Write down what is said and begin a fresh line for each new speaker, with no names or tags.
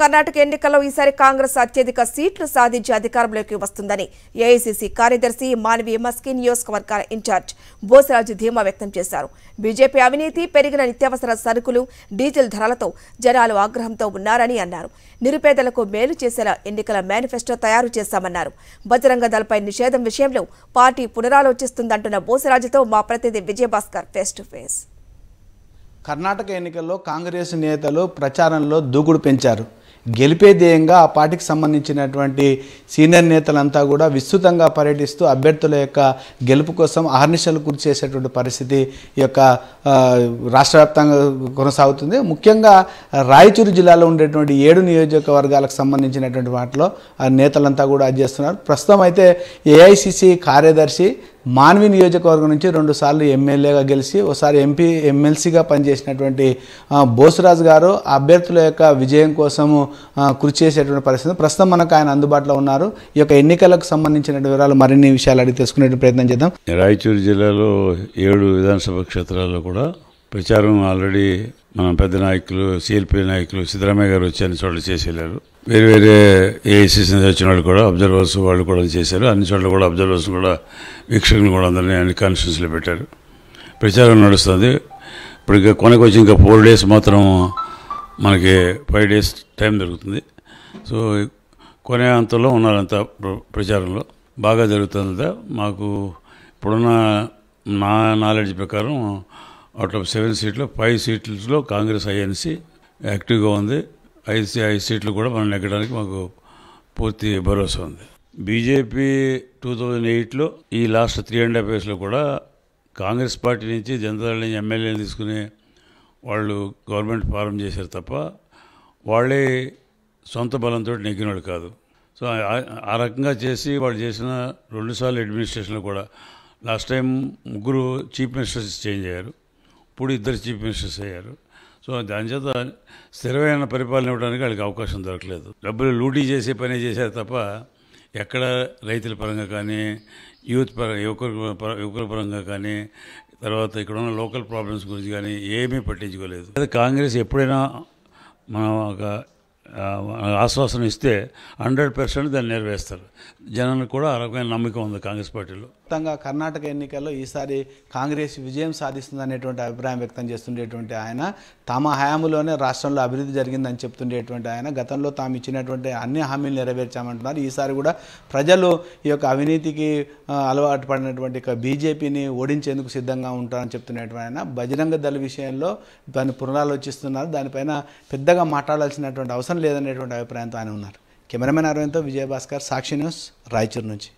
కర్ణాటక ఎన్నికల్లో ఈసారి కాంగ్రెస్ అత్యధిక సీట్లు సాధించి అధికారంలోకి వస్తుందని ఏఐసీసీ కార్యదర్శి మానవీ మస్కి నియోజకవర్గాల ఇన్ఛార్జ్ బోసరాజు ధీమా వ్యక్తం చేశారు బీజేపీ అవినీతి పెరిగిన నిత్యావసర సరుకులు డీజిల్ ధరలతో జనాలు ఆగ్రహంతో ఉన్నారని అన్నారు నిరుపేదలకు మేలు చేసేలా ఎన్నికల మేనిఫెస్టో తయారు చేశామన్నారు బజరంగ దళపై నిషేధం విషయంలో పార్టీ పునరాలోచిస్తుందంటున్న బోసరాజుతో మా ప్రతినిధి Vijayabhaskar face to face
Karnataka ఎన్నికల్లో కాంగ్రెస్ నేతలు ప్రచారంలో దూకుడు పెంచారు గెలిపే ధ్యేయంగా ఆ పార్టీకి సంబంధించినటువంటి సీనియర్ నేతలంతా కూడా విస్తృతంగా పర్యటిస్తూ అభ్యర్థుల యొక్క గెలుపు కోసం ఆహర్నిశలు గురి చేసేటువంటి పరిస్థితి ఈ యొక్క రాష్ట్ర కొనసాగుతుంది ముఖ్యంగా రాయచూరు జిల్లాలో ఉండేటువంటి ఏడు నియోజకవర్గాలకు సంబంధించినటువంటి వాటిలో నేతలంతా కూడా చేస్తున్నారు ప్రస్తుతం అయితే ఏఐసిసి కార్యదర్శి మాన్వి నియోజకవర్గం నుంచి రెండుసార్లు ఎమ్మెల్యేగా గెలిచి ఒకసారి ఎంపీ ఎమ్మెల్సీగా పనిచేసినటువంటి బోసురాజు గారు అభ్యర్థుల యొక్క విజయం కోసము కృషి చేసేటువంటి పరిస్థితి ప్రస్తుతం మనకు ఆయన అందుబాటులో ఉన్నారు ఈ యొక్క ఎన్నికలకు సంబంధించిన వివరాలు మరిన్ని విషయాలు అడిగి తెలుసుకునే ప్రయత్నం చేద్దాం
రాయచూరు జిల్లాలో ఏడు విధానసభ క్షేత్రాల్లో కూడా ప్రచారం ఆల్రెడీ పెద్ద నాయకులు సిఎల్పి నాయకులు సిద్దరామయ్య గారు వచ్చి అన్ని చోట్ల చేసి వెళ్ళారు వేరే వేరే ఏఐసిసి వచ్చిన వాళ్ళు కూడా అబ్జర్వర్స్ వాళ్ళు కూడా చేశారు అన్ని చోట్ల కూడా అబ్జర్వర్స్ కూడా వీక్షకులు కూడా అందరినీ అన్ని కాన్స్టిట్యూన్సీలో పెట్టారు ప్రచారం నడుస్తుంది ఇప్పుడు ఇంకా కొనకు వచ్చి ఇంకా ఫోర్ డేస్ మాత్రం మనకి ఫైవ్ డేస్ టైం దొరుకుతుంది సో కొనే అంతలో ఉన్నారంతా ప్రచారంలో బాగా జరుగుతుందంతా మాకు ఇప్పుడున్న నా నాలెడ్జ్ ప్రకారం అవుట్ ఆఫ్ సెవెన్ సీట్లు ఫైవ్ సీట్స్లో కాంగ్రెస్ ఐఎన్సీ యాక్టివ్గా ఉంది ఐసీ ఐదు సీట్లు కూడా మనం నెగ్గడానికి మాకు పూర్తి భరోసా ఉంది బీజేపీ టూ థౌజండ్ ఎయిట్లో ఈ లాస్ట్ త్రీ అండ్ హాఫ్ ఇయర్స్లో కూడా కాంగ్రెస్ పార్టీ నుంచి జనతాల నుంచి ఎమ్మెల్యేలు తీసుకుని వాళ్ళు గవర్నమెంట్ ఫారం చేశారు తప్ప వాళ్ళే సొంత బలంతో నెగ్గినోళ్ళు కాదు సో ఆ రకంగా చేసి వాళ్ళు చేసిన రెండుసార్లు అడ్మినిస్ట్రేషన్లో కూడా లాస్ట్ టైం ముగ్గురు చీఫ్ మినిస్టర్స్ చేంజ్ అయ్యారు ఇప్పుడు ఇద్దరు చీఫ్ మినిస్టర్స్ అయ్యారు సో దాని చేత స్థిరమైన పరిపాలన ఇవ్వడానికి వాళ్ళకి అవకాశం దొరకలేదు డబ్బులు లూటీ చేసే పనే చేశారు తప్ప ఎక్కడ రైతుల పరంగా కానీ యూత్ పర యువకుల యువకుల పరంగా కానీ తర్వాత ఇక్కడ ఉన్న లోకల్ ప్రాబ్లమ్స్ గురించి కానీ ఏమీ పట్టించుకోలేదు అదే కాంగ్రెస్ ఎప్పుడైనా మనం ఒక ఆశ్వాసన ఇస్తే హండ్రెడ్ పర్సెంట్ దాన్ని నెరవేస్తారు జనానికి కూడా ఆ రకమైన నమ్మకం ఉంది కాంగ్రెస్ పార్టీలో
మొత్తంగా కర్ణాటక ఎన్నికల్లో ఈసారి కాంగ్రెస్ విజయం సాధిస్తుంది అనేటువంటి అభిప్రాయం వ్యక్తం చేస్తుండేటువంటి ఆయన తమ హయాంలోనే రాష్ట్రంలో అభివృద్ధి జరిగిందని చెప్తుండేటువంటి ఆయన గతంలో తాము ఇచ్చినటువంటి అన్ని హామీలు నెరవేర్చామంటున్నారు ఈసారి కూడా ప్రజలు ఈ యొక్క అవినీతికి అలవాటు పడినటువంటి బీజేపీని ఓడించేందుకు సిద్ధంగా ఉంటారని చెప్తున్నటువంటి ఆయన బజరంగ దళ విషయంలో దాన్ని పునరాలోచిస్తున్నారు దానిపైన పెద్దగా మాట్లాడాల్సినటువంటి అవసరం లేదనేటువంటి అభిప్రాయంతో ఆయన ఉన్నారు కెమెరామెన్ అరవింద్తో విజయభాస్కర్ సాక్షి న్యూస్ రాయచూరు నుంచి